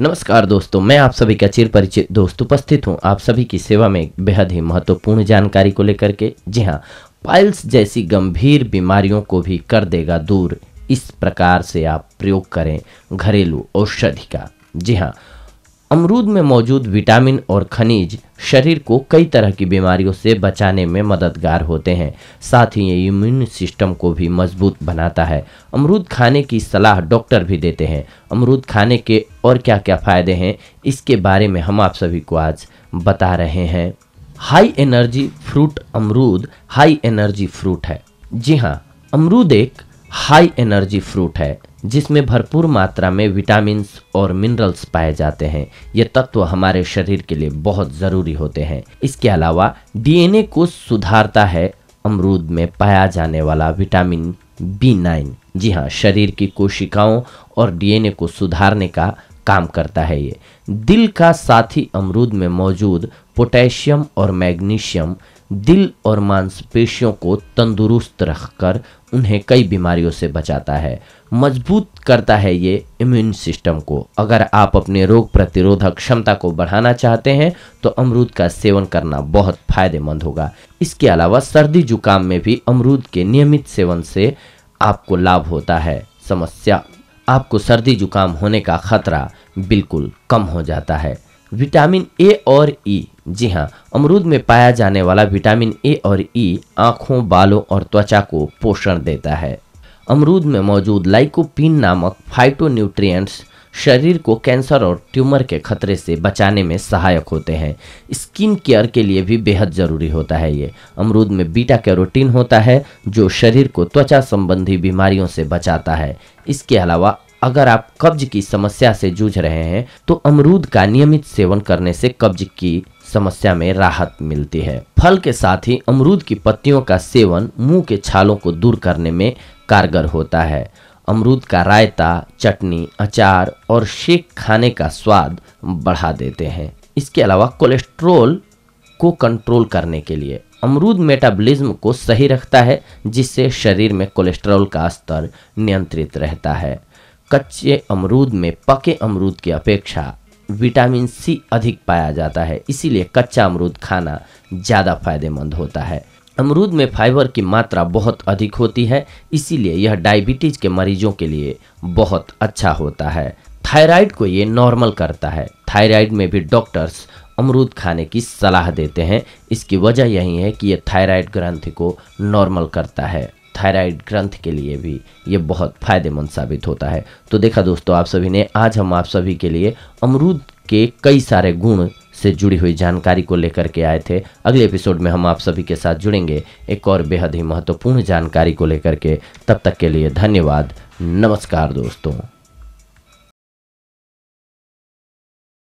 नमस्कार दोस्तों मैं आप सभी का चिर परिचित दोस्त उपस्थित हूँ आप सभी की सेवा में बेहद ही महत्वपूर्ण जानकारी को लेकर के जी हाँ पाइल्स जैसी गंभीर बीमारियों को भी कर देगा दूर इस प्रकार से आप प्रयोग करें घरेलू औषधि का जी हाँ अमरूद में मौजूद विटामिन और खनिज शरीर को कई तरह की बीमारियों से बचाने में मददगार होते हैं साथ ही ये इम्यून सिस्टम को भी मजबूत बनाता है अमरूद खाने की सलाह डॉक्टर भी देते हैं अमरूद खाने के और क्या क्या फ़ायदे हैं इसके बारे में हम आप सभी को आज बता रहे हैं हाई एनर्जी फ्रूट अमरूद हाई एनर्जी फ्रूट है जी हाँ अमरूद एक हाई एनर्जी फ्रूट है जिसमें भरपूर मात्रा में विटामिन और मिनरल्स पाए जाते हैं ये तत्व हमारे शरीर के लिए बहुत ज़रूरी होते हैं इसके अलावा डीएनए को सुधारता है अमरूद में पाया जाने वाला विटामिन बी नाइन जी हाँ शरीर की कोशिकाओं और डीएनए को सुधारने का काम करता है ये दिल का साथी अमरूद में मौजूद पोटेशियम और मैग्नीशियम दिल और मांसपेशियों को तंदुरुस्त रखकर उन्हें कई बीमारियों से बचाता है मजबूत करता है ये इम्यून सिस्टम को अगर आप अपने रोग प्रतिरोधक क्षमता को बढ़ाना चाहते हैं तो अमरूद का सेवन करना बहुत फायदेमंद होगा इसके अलावा सर्दी जुकाम में भी अमरूद के नियमित सेवन से आपको लाभ होता है समस्या आपको सर्दी जुकाम होने का खतरा बिल्कुल कम हो जाता है विटामिन ए और ई e जी हाँ अमरूद में पाया जाने वाला विटामिन ए और ई e आँखों बालों और त्वचा को पोषण देता है अमरूद में मौजूद लाइकोपिन नामक फाइटोन्यूट्रिएंट्स शरीर को कैंसर और ट्यूमर के खतरे से बचाने में सहायक होते हैं स्किन केयर के लिए भी बेहद ज़रूरी होता है ये अमरूद में बीटा कैरोटीन होता है जो शरीर को त्वचा संबंधी बीमारियों से बचाता है इसके अलावा अगर आप कब्ज की समस्या से जूझ रहे हैं तो अमरूद का नियमित सेवन करने से कब्ज की समस्या में राहत मिलती है फल के साथ ही अमरूद की पत्तियों का सेवन मुंह के छालों को दूर करने में कारगर होता है अमरूद का रायता चटनी अचार और शेक खाने का स्वाद बढ़ा देते हैं इसके अलावा कोलेस्ट्रोल को कंट्रोल करने के लिए अमरूद मेटाबॉलिज्म को सही रखता है जिससे शरीर में कोलेस्ट्रॉल का स्तर नियंत्रित रहता है कच्चे अमरूद में पके अमरूद की अपेक्षा विटामिन सी अधिक पाया जाता है इसीलिए कच्चा अमरूद खाना ज़्यादा फायदेमंद होता है अमरूद में फाइबर की मात्रा बहुत अधिक होती है इसीलिए यह डायबिटीज़ के मरीजों के लिए बहुत अच्छा होता है थायराइड को ये नॉर्मल करता है थायराइड में भी डॉक्टर्स अमरूद खाने की सलाह देते हैं इसकी वजह यही है कि यह थायराइड ग्रंथि को नॉर्मल करता है थायराइड ग्रंथ के लिए भी ये बहुत फ़ायदेमंद साबित होता है तो देखा दोस्तों आप सभी ने आज हम आप सभी के लिए अमरूद के कई सारे गुण से जुड़ी हुई जानकारी को लेकर के आए थे अगले एपिसोड में हम आप सभी के साथ जुड़ेंगे एक और बेहद ही महत्वपूर्ण जानकारी को लेकर के तब तक के लिए धन्यवाद नमस्कार दोस्तों